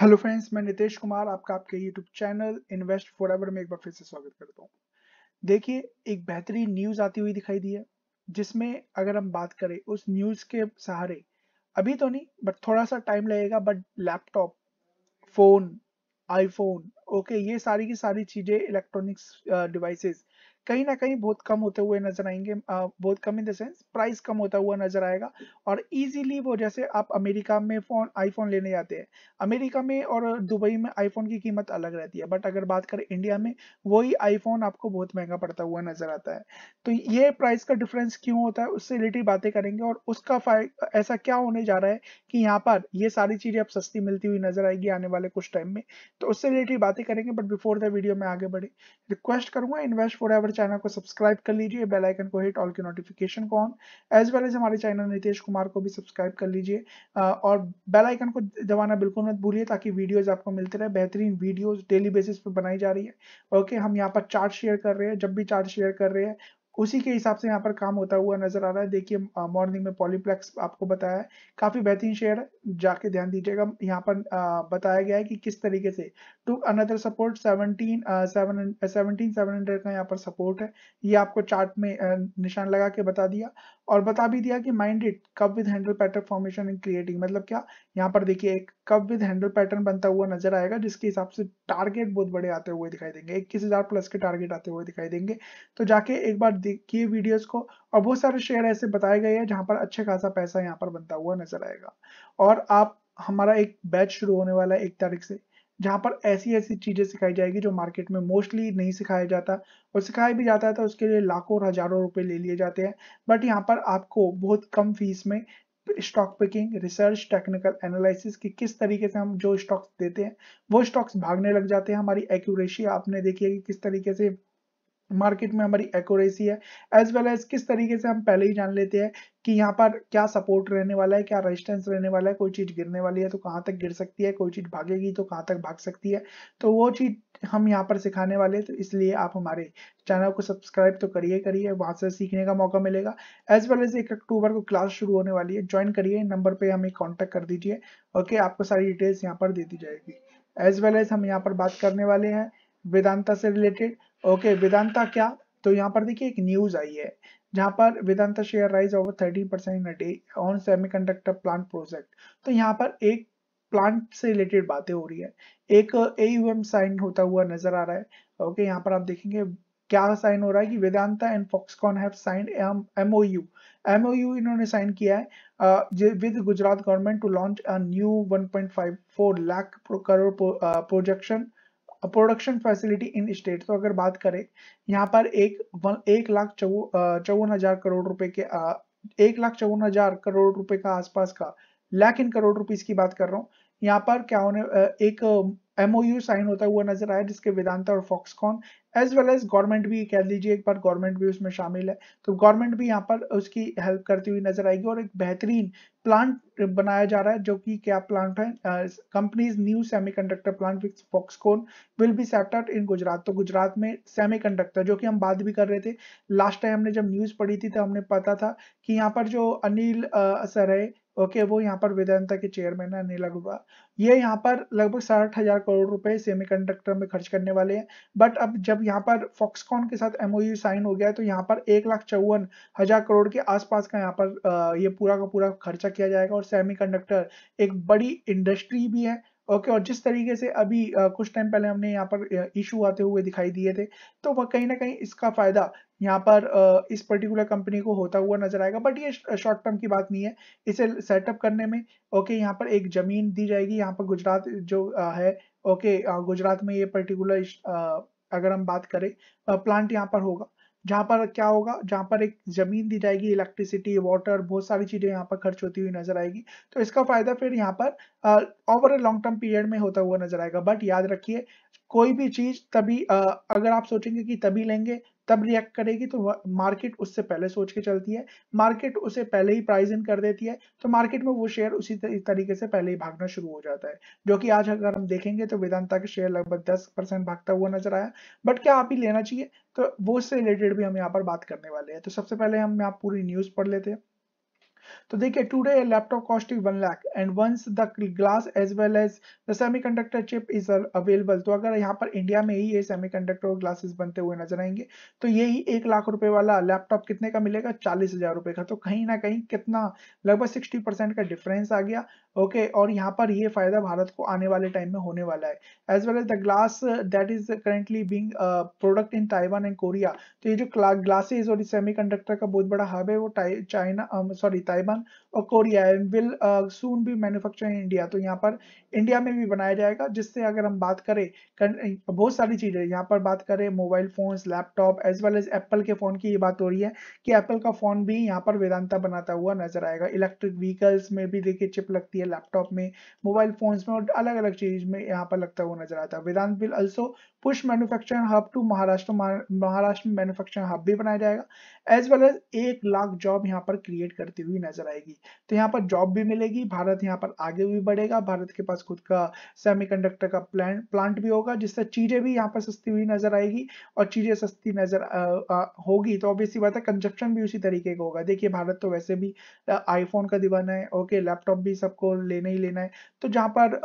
hello friends मैं नितेश कुमार आपका आपके यूट्यूब चैनल इन्वेस्ट एवर में एक बार फिर से स्वागत करता हूँ देखिए एक बेहतरीन न्यूज़ आती हुई दिखाई दी है जिसमें अगर हम बात करें उस न्यूज़ के सहारे अभी तो नहीं बट थोड़ा सा टाइम लगेगा but laptop phone iPhone okay ये सारी की सारी चीज़ें इलेक्ट्रॉनिक्स डिवाइसेस कहीं ना कहीं बहुत कम होते हुए नजर आएंगे बहुत कम इन द सेंस प्राइस कम होता हुआ नजर आएगा और इजीली वो जैसे आप अमेरिका में फोन आईफोन लेने जाते हैं अमेरिका में और दुबई में आईफोन की कीमत अलग रहती है बट अगर बात करें इंडिया में वही आईफोन आपको बहुत महंगा पड़ता हुआ नजर आता है तो ये प्राइस का डिफरेंस क्यों होता है उससे रिलेटेड बातें करेंगे और उसका ऐसा क्या होने जा रहा है कि यहाँ पर ये सारी चीजें अब सस्ती मिलती हुई नजर आएगी आने वाले कुछ टाइम में तो उससे रिलेटेड बातें करेंगे बट बिफोर द वीडियो में आगे बढ़े रिक्वेस्ट करूंगा इन्वेस्ट फॉर एवर चैनल को सब्सक्राइब कर लीजिए बेल आइकन को हिट ऑल की नोटिफिकेशन को ऑन एज वेल एज हमारे चैनल नितेश कुमार को भी सब्सक्राइब कर लीजिए और बेल आइकन को दबाना बिल्कुल मत भूलिए ताकि वीडियोज आपको मिलते रहे बेहतरीन वीडियोज डेली बेसिस पे बनाई जा रही है ओके हम यहाँ पर चार्ट शेयर कर रहे हैं जब भी चार्ट शेयर कर रहे हैं उसी के हिसाब से यहाँ पर काम होता हुआ नजर आ रहा है देखिए मॉर्निंग में पॉलीप्लेक्स आपको बताया है काफी बेहतरीन शेयर जाके ध्यान दीजिएगा यहाँ पर आ, बताया गया है कि किस तरीके से to another support seventeen seven seventeen seven hundred का यहाँ पर सपोर्ट है ये आपको चार्ट में निशान लगा के बता दिया और बता भी दिया कि माइंड इट कब with handle pattern formation in creating मतलब क्या यहाँ पर देखिए एक कब विद हैंडल पैटर्न बनता हुआ नजर आएगा जिसके हिसाब से टारगेट बहुत बड़े आते हुए दिखाई देंगे इक्कीस हजार प्लस के टारगेट आते हुए दिखाई देंगे तो जाके एक बार देखिए वीडियोस को और बहुत सारे शेयर ऐसे बताए गए हैं जहाँ पर अच्छे खासा पैसा यहाँ पर बनता हुआ नजर आएगा और आप हमारा एक बैच शुरू होने वाला है एक तारीख से जहाँ पर ऐसी ऐसी चीज़ें सिखाई जाएगी जो मार्केट में मोस्टली नहीं सिखाया जाता और सिखाया भी जाता है तो उसके लिए लाखों और हज़ारों रुपए ले लिए जाते हैं बट यहाँ पर आपको बहुत कम फीस में stock picking research technical analysis की किस तरीके से हम जो स्टॉक्स देते हैं वो स्टॉक्स भागने लग जाते हैं हमारी एक्यूरेसी आपने देखी है कि किस तरीके से मार्केट में हमारी एक्यूरेसी है एज वेल एज किस तरीके से हम पहले ही जान लेते हैं कि यहाँ पर क्या सपोर्ट रहने वाला है क्या रेजिस्टेंस रहने वाला है कोई चीज गिरने वाली है तो कहाँ तक गिर सकती है कोई चीज भागेगी तो कहाँ तक भाग सकती है तो वो चीज हम यहाँ पर सिखाने वाले हैं तो इसलिए आप हमारे चैनल को सब्सक्राइब तो करिए करिए वहां से सीखने का मौका मिलेगा एज वेल एज एक अक्टूबर को क्लास शुरू होने वाली है ज्वाइन करिए नंबर पर हमें कॉन्टेक्ट कर दीजिए ओके आपको सारी डिटेल्स यहाँ पर दे दी जाएगी एज वेल एज हम यहाँ पर बात करने वाले हैं वेदांता से रिलेटेड ओके वेदांता क्या तो यहाँ पर देखिए एक न्यूज आई है जहां पर Vedanta share rise over thirty percent in day on semiconductor plant project तो यहाँ पर एक प्लांट से रिलेटेड बातें हो रही है एक एम साइन होता हुआ नजर आ रहा है ओके यहाँ पर आप देखेंगे क्या साइन हो रहा है कि Vedanta and Foxconn have sign MoU MoU इन्होंने साइन किया है with Gujarat government to launch a new 1.54 lakh crore projection production facility in state तो अगर बात करें यहाँ पर एक एक लाख चौवन हजार करोड़ रुपए के एक लाख चौवन हजार करोड़ रुपए का आसपास का लाख इन करोड़ रुपीज की बात कर रहा हूँ यहाँ पर क्या होने एक एमओयू साइन होता हुआ नजर आया जिसके वेदांता और Foxconn as well as government भी कह लीजिए एक बार गवर्नमेंट भी उसमें शामिल है तो गवर्नमेंट भी यहाँ पर उसकी हेल्प करती हुई नजर आएगी और एक बेहतरीन प्लांट बनाया जा रहा है जो कि क्या प्लांट है companies new semiconductor plant with Foxconn will be set up in Gujarat तो गुजरात में सेमीकंडक्टर जो कि हम बात भी कर रहे थे लास्ट टाइम हमने जब न्यूज पढ़ी थी तो हमने पता था कि यहाँ पर जो अनिल सर है ओके वो यहाँ पर वेदांता के चेयरमैन है अनिल अग्रवाल ये यहाँ पर लगभग साठ हजार करोड़ रुपए सेमीकंडक्टर में खर्च करने वाले हैं बट अब जब यहाँ पर फॉक्सकॉन के साथ एमओयू साइन हो गया है तो यहाँ पर एक लाख चौवन हजार करोड़ के आसपास का यहाँ पर ये पूरा का पूरा खर्चा किया जाएगा और सेमीकंडक्टर एक बड़ी इंडस्ट्री भी है ओके और जिस तरीके से अभी कुछ टाइम पहले हमने यहाँ पर इशू आते हुए दिखाई दिए थे तो वह कहीं ना कहीं इसका फायदा यहाँ पर इस पर्टिकुलर कंपनी को होता हुआ नजर आएगा बट ये शॉर्ट टर्म की बात नहीं है इसे सेटअप करने में ओके यहाँ पर एक जमीन दी जाएगी यहाँ पर गुजरात जो है ओके गुजरात में ये पर्टिकुलर अगर हम बात करें प्लांट यहाँ पर होगा जहां पर क्या होगा जहां पर एक जमीन दी जाएगी इलेक्ट्रिसिटी वाटर बहुत सारी चीजें यहाँ पर खर्च होती हुई नजर आएगी तो इसका फायदा फिर यहाँ पर over a long term period में होता हुआ नजर आएगा बट याद रखिए कोई भी चीज तभी अगर आप सोचेंगे कि तभी लेंगे तब रिएक्ट करेगी तो मार्केट उससे पहले सोच के चलती है मार्केट उसे पहले ही प्राइस इन कर देती है तो मार्केट में वो शेयर उसी तरीके से पहले ही भागना शुरू हो जाता है जो कि आज अगर हम देखेंगे तो वेदांता के शेयर लगभग दस परसेंट भागता हुआ नजर आया बट क्या आप ही लेना चाहिए तो वो उससे रिलेटेड भी हम यहाँ पर बात करने वाले हैं तो सबसे पहले हम यहाँ पूरी न्यूज पढ़ लेते हैं तो देखिए today laptop is one lakh and once the glass as well as the semiconductor chip is available तो अगर यहाँ पर इंडिया में ही ये सेमीकंडक्टर और ग्लासेस बनते हुए नजर आएंगे तो यही एक लाख रुपए वाला लैपटॉप कितने का मिलेगा चालीस हजार रुपए का तो कहीं ना कहीं कितना लगभग सिक्सटी परसेंट का डिफरेंस आ गया ओके okay, और यहाँ पर ये फायदा भारत को आने वाले टाइम में होने वाला है as well as the glass that is currently being product in Taiwan and Korea तो ये जो ग्लासेज और सेमीकंडक्टर का बहुत बड़ा हब है वो चाइना सॉरी ताइवान और Korea and will soon be manufacture in India तो यहाँ पर इंडिया में भी बनाया जाएगा जिससे अगर हम बात करें बहुत सारी चीजें यहाँ पर बात करें mobile phone laptop as well as Apple के फोन की ये बात हो रही है कि एप्पल का फोन भी यहाँ पर वेदांता बनाता हुआ नजर आएगा इलेक्ट्रिक व्हीकल्स में भी देखिए चिप लगती है है लैपटॉप में मोबाइल फोन्स में और अलग अलग चीज में यहाँ पर लगता हुआ नजर आता है Vedant will also push manufacturing hub to Maharashtra Maharashtra में मैन्युफैक्चरिंग हब भी बनाया जाएगा एज वेल एज एक लाख जॉब यहाँ पर क्रिएट करती हुई नजर आएगी तो यहाँ पर जॉब भी मिलेगी भारत यहाँ पर आगे भी बढ़ेगा भारत के पास खुद का सेमी का प्लान प्लांट भी होगा जिससे चीजें भी यहाँ पर सस्ती हुई नजर आएगी और चीजें सस्ती नजर होगी तो ऑब्वियसली बात है कंजप्शन भी उसी तरीके का होगा देखिए भारत तो वैसे भी आईफोन का दीवाना है ओके लैपटॉप भी सबको वो लेना ही लेना है तो जहाँ पर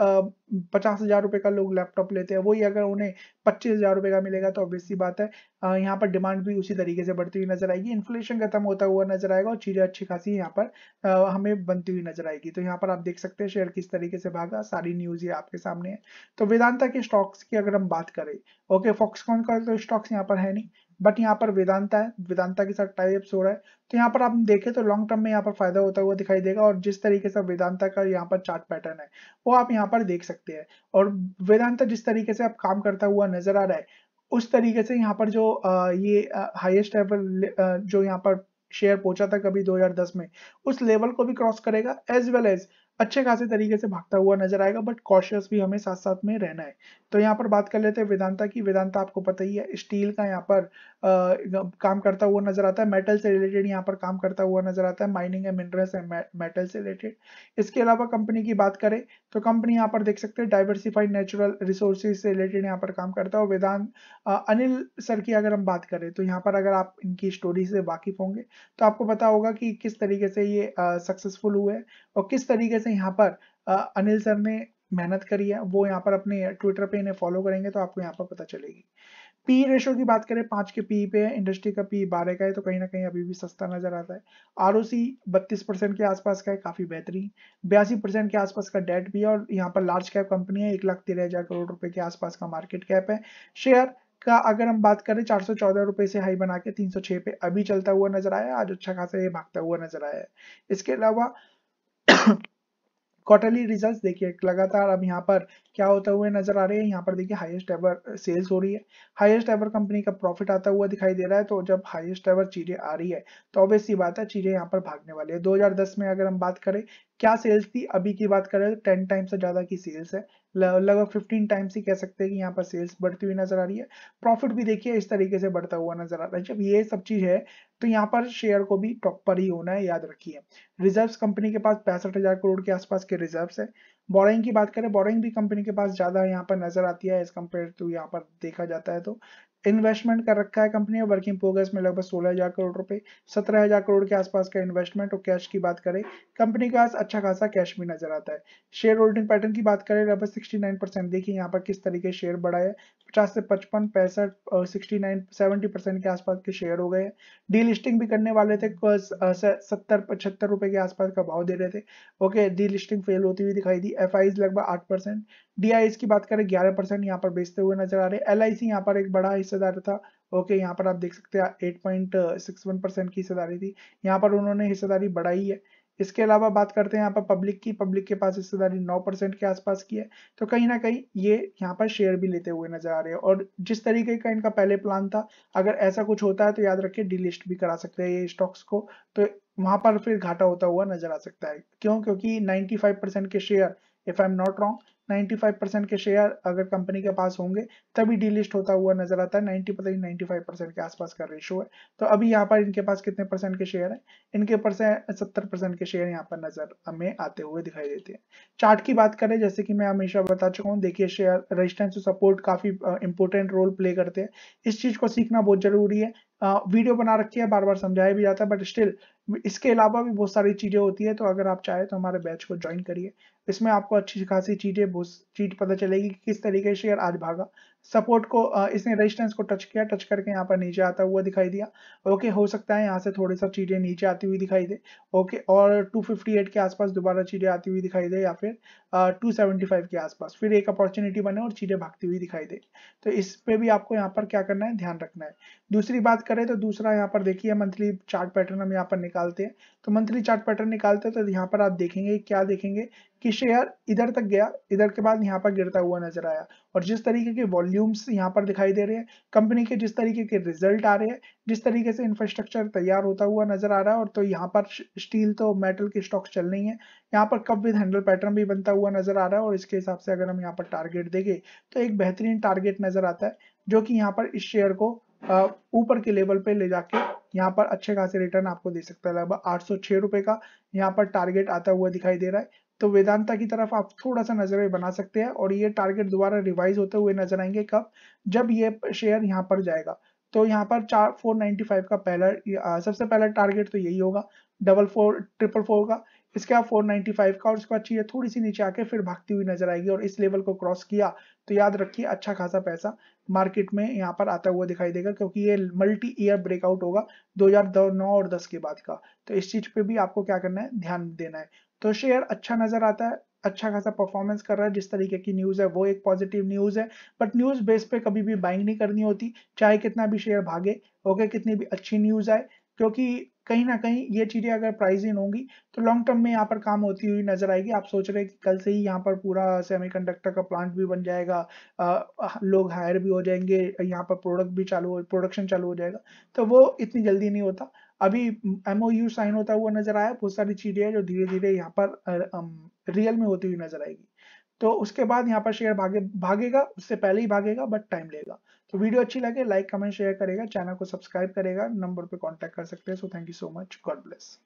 पचास हज़ार रुपये का लोग लैपटॉप लेते हैं वही अगर उन्हें पच्चीस हज़ार रुपये का मिलेगा तो ऑब्वियसली बात है यहाँ पर डिमांड भी उसी तरीके से बढ़ती हुई नजर आएगी इन्फ्लेशन खत्म होता हुआ नजर आएगा और चीज़ें अच्छी खासी यहाँ पर हमें बनती हुई नजर आएगी तो यहाँ पर आप देख सकते हैं शेयर किस तरीके से भागा सारी न्यूज़ ये आपके सामने है तो वेदांता के स्टॉक्स की अगर हम बात करें ओके फॉक्सकॉन का तो स्टॉक्स यहाँ पर है नहीं बट यहाँ पर वेदांता है वेदांता के साथ टाइप हो रहा है तो यहाँ पर आप देखें तो लॉन्ग टर्म में यहाँ पर फायदा होता हुआ दिखाई देगा और जिस तरीके से वेदांता का यहाँ पर चार्ट पैटर्न है वो आप यहाँ पर देख सकते हैं और वेदांता जिस तरीके से आप काम करता हुआ नजर आ रहा है उस तरीके से यहाँ पर जो ये हाईएस्ट लेवल जो यहाँ पर शेयर पहुंचा था कभी 2010 में उस लेवल को भी क्रॉस करेगा एज वेल एज अच्छे खासे तरीके से भागता हुआ नजर आएगा बट कॉशियस भी हमें साथ साथ में रहना है तो यहाँ पर बात कर लेते हैं वेदांता की वेदांता आपको पता ही है स्टील का यहाँ पर काम करता हुआ नजर आता है मेटल से रिलेटेड यहाँ पर काम करता हुआ नजर आता है mining and minerals and metal से रिलेटेड इसके अलावा कंपनी की बात करें तो कंपनी यहाँ पर देख सकते हैं डाइवर्सिफाइड नेचुरल रिसोर्सेज से रिलेटेड यहाँ पर काम करता है और वेदांत अनिल सर की अगर हम बात करें तो यहाँ पर अगर आप इनकी स्टोरी से वाकिफ होंगे तो आपको पता होगा कि किस तरीके से ये सक्सेसफुल हुए और किस तरीके से यहाँ पर आ, अनिल सर ने मेहनत करी है वो यहाँ पर अपने ट्विटर पे इन्हें फॉलो करेंगे तो आपको यहाँ पर पता चलेगी पी रेशो की बात करें पांच के पी पे है इंडस्ट्री का पी बारह का है तो कहीं ना कहीं अभी भी सस्ता नजर आता है आर ओ सी बत्तीस परसेंट के आसपास का है काफ़ी बेहतरीन बयासी परसेंट के आसपास का डेट भी है और यहाँ पर लार्ज कैप कंपनी है एक लाख तेरह हज़ार करोड़ रुपए के आसपास का मार्केट कैप है शेयर का अगर हम बात करें चार सौ चौदह रुपए से हाई बना के तीन सौ छह पे अभी चलता हुआ नजर आया आज अच्छा खासा ये भागता हुआ नजर आया है इसके अलावा क्वार्टरली रिजल्ट्स देखिए लगातार अब यहाँ पर क्या होता हुए नजर आ रहे हैं यहाँ पर देखिए हाईएस्ट एवर सेल्स हो रही है हाईएस्ट एवर कंपनी का प्रॉफिट आता हुआ दिखाई दे रहा है तो जब हाईएस्ट एवर चीजें आ रही है तो ऑब्वियस सी बात है चीजें यहाँ पर भागने वाली है 2010 में अगर हम बात करें क्या सेल्स थी अभी की बात करें तो टेन टाइम से ज्यादा की सेल्स है लगभग फिफ्टीन टाइम्स ही कह सकते हैं कि यहाँ पर सेल्स बढ़ती हुई नजर आ रही है प्रॉफिट भी देखिए इस तरीके से बढ़ता हुआ नजर आ रहा है जब ये सब चीज है तो यहाँ पर शेयर को भी टॉप पर ही होना है याद रखिए रिजर्व्स कंपनी के पास पैंसठ हजार करोड़ के आसपास के रिजर्व्स है बोरिंग की बात करें बोरिंग भी कंपनी के पास ज्यादा यहाँ पर नजर आती है एज कम्पेयर टू यहाँ पर देखा जाता है तो इन्वेस्टमेंट कर रखा है कंपनी और वर्किंग प्रोग्रेस में लगभग सोलह हजार करोड़ रुपए सत्रह हजार करोड़ के आसपास का इन्वेस्टमेंट और कैश की बात करें कंपनी के पास अच्छा खासा कैश भी नजर आता है शेयर होल्डिंग पैटर्न की बात करें लगभग सिक्सटी नाइन परसेंट देखिए यहाँ पर किस तरीके शेयर बढ़ा है पचास से पचपन पैंसठ और सिक्सटी नाइन सेवेंटी परसेंट के आसपास के शेयर हो गए डी लिस्टिंग भी करने वाले थे सत्तर पचहत्तर रुपए के आसपास का भाव दे रहे थे ओके डी लिस्टिंग फेल होती हुई दिखाई दी एफ लगभग आठ परसेंट डी की बात करें ग्यारह परसेंट यहाँ पर बेचते हुए नजर आ रहे एल आई यहाँ पर एक बड़ा हिस्सेदार था ओके यहाँ पर आप देख सकते हैं eight point six one percent की हिस्सेदारी थी यहाँ पर उन्होंने हिस्सेदारी बढ़ाई है इसके अलावा बात करते हैं यहाँ पर पब्लिक की पब्लिक के पास हिस्सेदारी नौ परसेंट के आसपास की है तो कहीं ना कहीं ये यहाँ पर शेयर भी लेते हुए नजर आ रहे हैं और जिस तरीके का इनका पहले प्लान था अगर ऐसा कुछ होता है तो याद रखिए डीलिस्ट भी करा सकते हैं ये स्टॉक्स को तो वहां पर फिर घाटा होता हुआ नजर आ सकता है क्यों क्योंकि नाइनटी परसेंट के share if I am not wrong 95 के शेयर अगर कंपनी के पास होंगे तभी डीलिस्ट होता हुआ नजर आता है 90 पता नाइन्टी 95 परसेंट के आसपास का रेशो है तो अभी यहाँ पर इनके पास कितने परसेंट के शेयर हैं इनके परसेंट 70 परसेंट के शेयर यहाँ पर नजर हमें आते हुए दिखाई देते हैं चार्ट की बात करें जैसे कि मैं हमेशा बता चुका हूँ देखिए शेयर रजिस्टेंस टू सपोर्ट काफी इंपोर्टेंट रोल प्ले करते हैं इस चीज को सीखना बहुत जरूरी है वीडियो बना रखी है बार बार समझाया भी जाता है बट स्टिल इसके अलावा भी बहुत सारी चीजें होती है तो अगर आप चाहे तो हमारे बैच को ज्वाइन करिए इसमें आपको अच्छी खासी चीजें उस चीज पता चलेगी कि किस तरीके से शेयर आज भागा सपोर्ट को इसने रेजिस्टेंस को टच किया टच करके यहाँ पर नीचे आता हुआ दिखाई दिया ओके हो सकता है यहाँ से थोड़ी सा चीजें नीचे आती हुई दिखाई दे ओके और 258 के आसपास दोबारा चीजें आती हुई दिखाई दे या फिर टू के आसपास फिर एक अपॉर्चुनिटी बने और चीजें भागती हुई दिखाई दे तो इस पे भी आपको यहाँ पर क्या करना है ध्यान रखना है दूसरी बात करें तो दूसरा यहाँ पर देखिए मंथली चार्ट पैटर्न हम यहाँ पर निकालते हैं तो मंथली चार्ट पैटर्न निकालते हैं तो यहाँ पर आप देखेंगे क्या देखेंगे कि शेयर इधर तक गया इधर के बाद यहाँ पर गिरता हुआ नजर आया और जिस तरीके के वॉल्यूम्स यहाँ पर दिखाई दे रहे हैं कंपनी के जिस तरीके के रिजल्ट आ रहे हैं जिस तरीके से इंफ्रास्ट्रक्चर तैयार होता हुआ नजर आ रहा है और तो यहाँ पर स्टील तो मेटल के स्टॉक्स चल रही है यहाँ पर कप विद हैंडल पैटर्न भी बनता हुआ नजर आ रहा है और इसके हिसाब से अगर हम यहाँ पर टारगेट देखें तो एक बेहतरीन टारगेट नजर आता है जो कि यहाँ पर इस शेयर को ऊपर के लेवल पे ले जाके यहाँ पर अच्छे खासे रिटर्न आपको दे सकता है लगभग आठ सौ रुपए का यहाँ पर टारगेट आता हुआ दिखाई दे रहा है तो वेदांता की तरफ आप थोड़ा सा नजर बना सकते हैं और ये टारगेट दोबारा रिवाइज होते हुए नजर आएंगे कब जब ये शेयर यहाँ पर जाएगा तो यहाँ पर चार फोर नाइनटी फाइव का पहला सबसे पहला टारगेट तो यही होगा डबल फोर ट्रिपल फोर का इसके बाद फोर नाइनटी फाइव का और उसके बाद चीजें थोड़ी सी नीचे आके फिर भागती हुई नजर आएगी और इस लेवल को क्रॉस किया तो याद रखिए अच्छा खासा पैसा मार्केट में यहाँ पर आता हुआ दिखाई देगा क्योंकि ये मल्टी ईयर ब्रेकआउट होगा दो हजार नौ और दस के बाद का तो इस चीज पे भी आपको क्या करना है ध्यान देना है तो शेयर अच्छा नजर आता है अच्छा खासा परफॉर्मेंस कर रहा है जिस तरीके की न्यूज़ है वो एक पॉजिटिव न्यूज़ है बट न्यूज़ बेस पे कभी भी बाइंग नहीं करनी होती चाहे कितना भी शेयर भागे ओके कितनी भी अच्छी न्यूज़ आए क्योंकि कहीं ना कहीं ये चीज़ें अगर प्राइज इन होंगी तो लॉन्ग टर्म में यहाँ पर काम होती हुई नजर आएगी आप सोच रहे हैं कि कल से ही यहाँ पर पूरा सेमीकंडक्टर का प्लांट भी बन जाएगा आ, लोग हायर भी हो जाएंगे यहाँ पर प्रोडक्ट भी चालू प्रोडक्शन चालू हो जाएगा तो वो इतनी जल्दी नहीं होता अभी यू साइन होता हुआ नजर आया बहुत सारी चीजें हैं जो धीरे धीरे यहाँ पर रियल में होती हुई नजर आएगी तो उसके बाद यहाँ पर शेयर भागे भागेगा उससे पहले ही भागेगा बट टाइम लेगा तो वीडियो अच्छी लगे लाइक कमेंट शेयर करेगा चैनल को सब्सक्राइब करेगा नंबर पे कांटेक्ट कर सकते हैं so thank you so much God bless